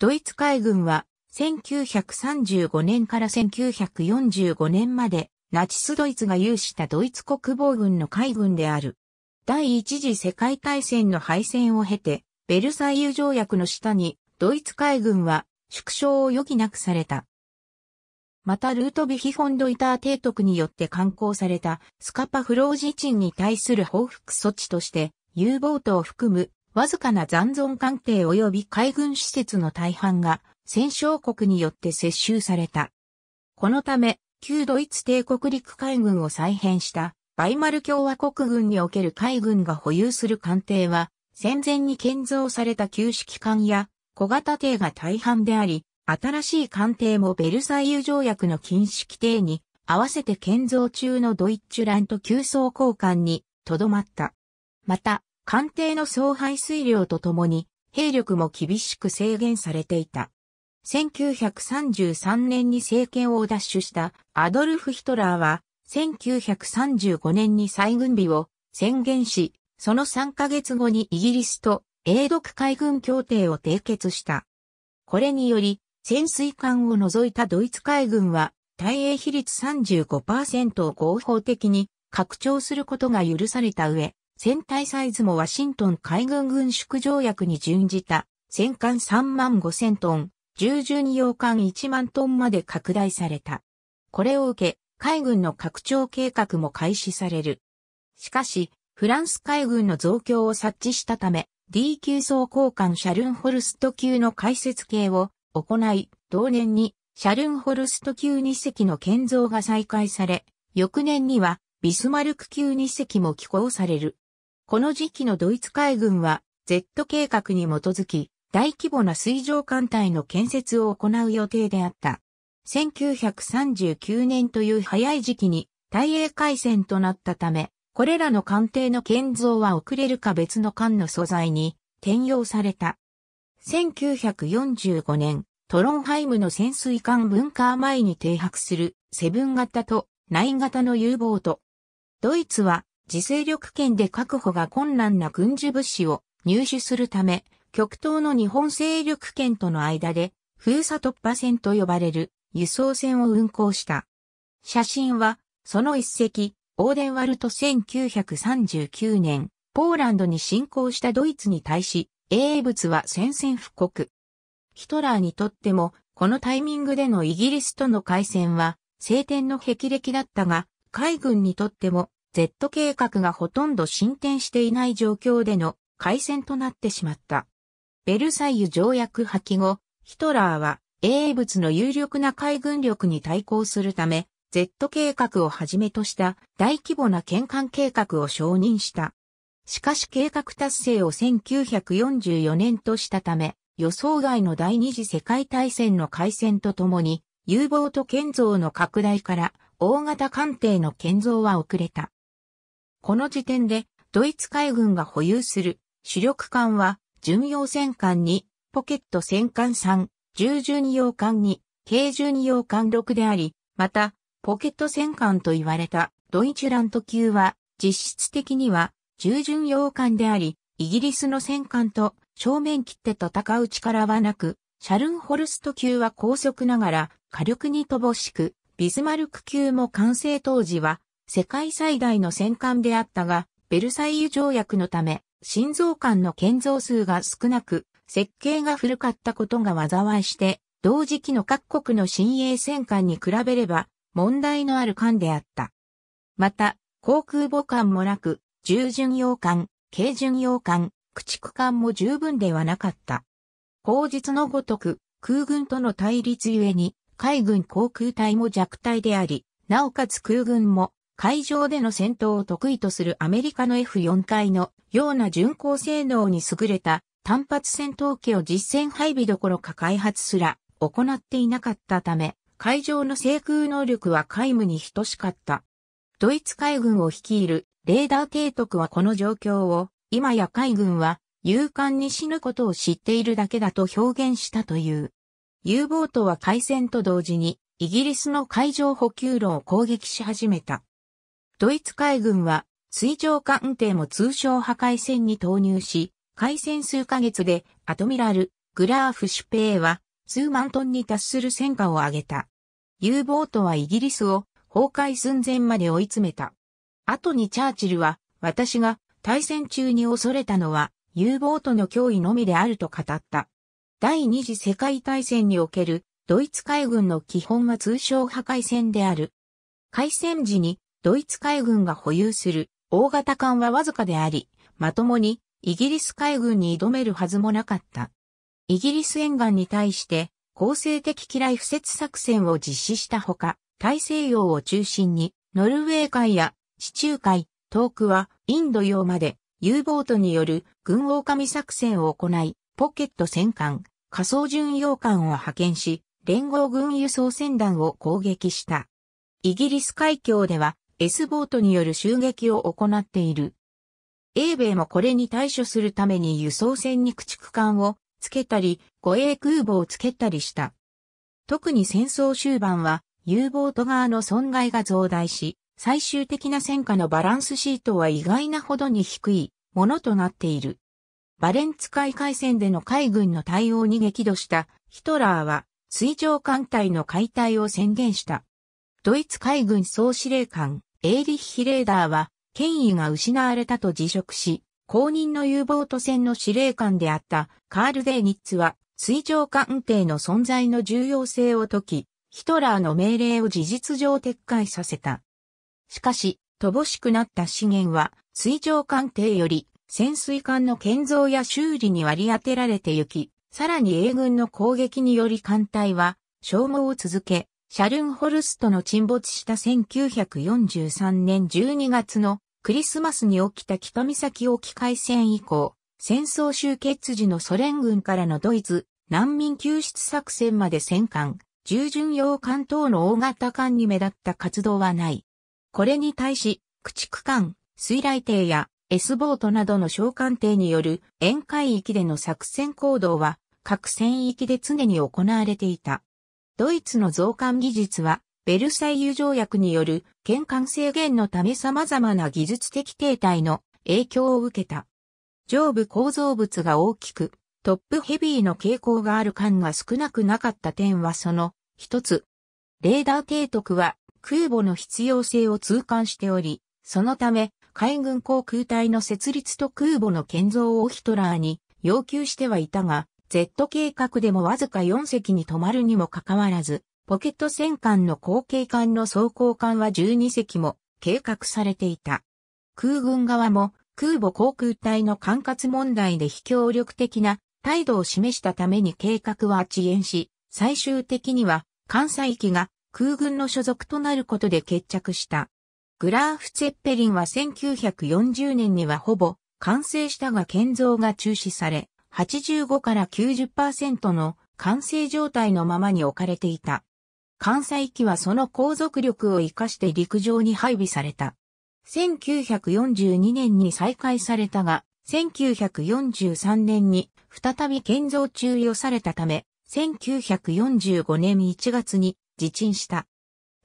ドイツ海軍は1935年から1945年までナチスドイツが有したドイツ国防軍の海軍である。第一次世界大戦の敗戦を経て、ベルサイユ条約の下にドイツ海軍は縮小を余儀なくされた。またルートビヒホンドイター提督によって刊行されたスカパフロージチンに対する報復措置として U ボートを含むわずかな残存艦艇及び海軍施設の大半が戦勝国によって接収された。このため、旧ドイツ帝国陸海軍を再編したバイマル共和国軍における海軍が保有する艦艇は、戦前に建造された旧式艦や小型艇が大半であり、新しい艦艇もベルサイユ条約の禁止規定に合わせて建造中のドイッチュラント急走交換にとどまった。また、艦艇の総排水量とともに、兵力も厳しく制限されていた。1933年に政権を奪取したアドルフ・ヒトラーは、1935年に再軍備を宣言し、その3ヶ月後にイギリスと英独海軍協定を締結した。これにより、潜水艦を除いたドイツ海軍は、対英比率35%を合法的に拡張することが許された上、船体サイズもワシントン海軍軍縮条約に準じた戦艦3万5千トン、従順洋艦1万トンまで拡大された。これを受け、海軍の拡張計画も開始される。しかし、フランス海軍の増強を察知したため、D 級装甲艦シャルンホルスト級の解説系を行い、同年にシャルンホルスト級2隻の建造が再開され、翌年にはビスマルク級2隻も寄港される。この時期のドイツ海軍は Z 計画に基づき大規模な水上艦隊の建設を行う予定であった。1939年という早い時期に大英海戦となったため、これらの艦艇の建造は遅れるか別の艦の素材に転用された。1945年、トロンハイムの潜水艦文化前に停泊するセブン型とナイン型の U ボート。ドイツは自勢力圏で確保が困難な軍事物資を入手するため、極東の日本勢力圏との間で、封鎖突破線と呼ばれる輸送船を運航した。写真は、その一隻、オーデンワルト1939年、ポーランドに侵攻したドイツに対し、英物は宣戦布告。ヒトラーにとっても、このタイミングでのイギリスとの海戦は、晴天の霹靂だったが、海軍にとっても Z 計画がほとんど進展していない状況での開戦となってしまった。ベルサイユ条約破棄後、ヒトラーは英物の有力な海軍力に対抗するため、Z 計画をはじめとした大規模な転換計画を承認した。しかし計画達成を1944年としたため、予想外の第二次世界大戦の開戦とともに、有望と建造の拡大から大型艦艇の建造は遅れた。この時点で、ドイツ海軍が保有する主力艦は、巡洋戦艦2、ポケット戦艦3、重巡洋艦2、軽巡洋艦6であり、また、ポケット戦艦と言われたドイチュラント級は、実質的には、重巡洋艦であり、イギリスの戦艦と正面切って戦う力はなく、シャルンホルスト級は高速ながら火力に乏しく、ビズマルク級も完成当時は世界最大の戦艦であったが、ベルサイユ条約のため、心臓艦の建造数が少なく、設計が古かったことが災いして、同時期の各国の新鋭戦艦に比べれば、問題のある艦であった。また、航空母艦もなく、従巡洋艦、軽巡洋艦、駆逐艦も十分ではなかった。口実のごとく、空軍との対立ゆえに、海軍航空隊も弱体であり、なおかつ空軍も海上での戦闘を得意とするアメリカの F4 回のような巡航性能に優れた単発戦闘機を実戦配備どころか開発すら行っていなかったため、海上の制空能力は皆無に等しかった。ドイツ海軍を率いるレーダー提督はこの状況を、今や海軍は勇敢に死ぬことを知っているだけだと表現したという。U ボートは海戦と同時に、イギリスの海上補給路を攻撃し始めた。ドイツ海軍は水上艦艇も通称破壊船に投入し、海戦数ヶ月でアトミラル、グラーフ・シュペーは数万トンに達する戦果を上げた。U ボートはイギリスを崩壊寸前まで追い詰めた。後にチャーチルは私が対戦中に恐れたのは U ボートの脅威のみであると語った。第二次世界大戦におけるドイツ海軍の基本は通称破壊戦である。海戦時にドイツ海軍が保有する大型艦はわずかであり、まともにイギリス海軍に挑めるはずもなかった。イギリス沿岸に対して構成的機雷敷設作戦を実施したほか、大西洋を中心にノルウェー海や地中海、遠くはインド洋まで U ボートによる軍狼作戦を行い、ポケット戦艦、仮想巡洋艦を派遣し、連合軍輸送船団を攻撃した。イギリス海峡では S ボートによる襲撃を行っている。英米もこれに対処するために輸送船に駆逐艦をつけたり、護衛空母をつけたりした。特に戦争終盤は U ボート側の損害が増大し、最終的な戦果のバランスシートは意外なほどに低いものとなっている。バレンツ海海戦での海軍の対応に激怒したヒトラーは水上艦隊の解体を宣言した。ドイツ海軍総司令官エーリッヒ・レーダーは、権威が失われたと辞職し、公認の U ボート船の司令官であったカール・デーニッツは、水上艦艇の存在の重要性を解き、ヒトラーの命令を事実上撤回させた。しかし、乏しくなった資源は、水上艦艇より潜水艦の建造や修理に割り当てられてゆき、さらに英軍の攻撃により艦隊は消耗を続け、シャルンホルストの沈没した1943年12月のクリスマスに起きた北岬沖海戦以降、戦争終結時のソ連軍からのドイツ難民救出作戦まで戦艦、従順洋艦等の大型艦に目立った活動はない。これに対し、駆逐艦、水雷艇や S ボートなどの小艦艇による沿海域での作戦行動は各戦域で常に行われていた。ドイツの増刊技術は、ベルサイユ条約による嫌韓制限のため様々な技術的停滞の影響を受けた。上部構造物が大きく、トップヘビーの傾向がある感が少なくなかった点はその一つ。レーダー提督は空母の必要性を痛感しており、そのため海軍航空隊の設立と空母の建造をヒトラーに要求してはいたが、Z 計画でもわずか4隻に止まるにもかかわらず、ポケット戦艦の後継艦の装甲艦は12隻も計画されていた。空軍側も空母航空隊の管轄問題で非協力的な態度を示したために計画は遅延し、最終的には艦載機が空軍の所属となることで決着した。グラーフ・ツェッペリンは1940年にはほぼ完成したが建造が中止され、85から90%の完成状態のままに置かれていた。関西機はその航続力を活かして陸上に配備された。1942年に再開されたが、1943年に再び建造中予されたため、1945年1月に自沈した。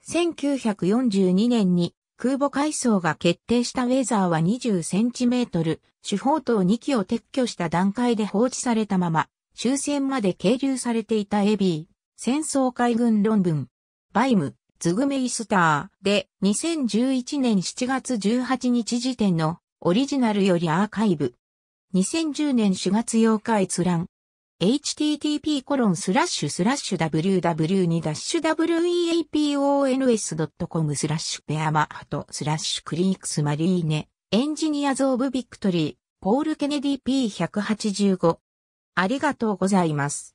1942年に空母改装が決定したウェザーは20センチメートル、主砲塔2機を撤去した段階で放置されたまま、終戦まで係留されていたエビー、戦争海軍論文、バイム、ズグメイスターで2011年7月18日時点のオリジナルよりアーカイブ。2010年4月8日閲覧。h t t p w w w ュ w e a p o n s c o m スラッシュペアマハトスラッシュクリークスマリーネエンジニアズ・オブ・ビクトリーポール・ケネディ P185 ありがとうございます。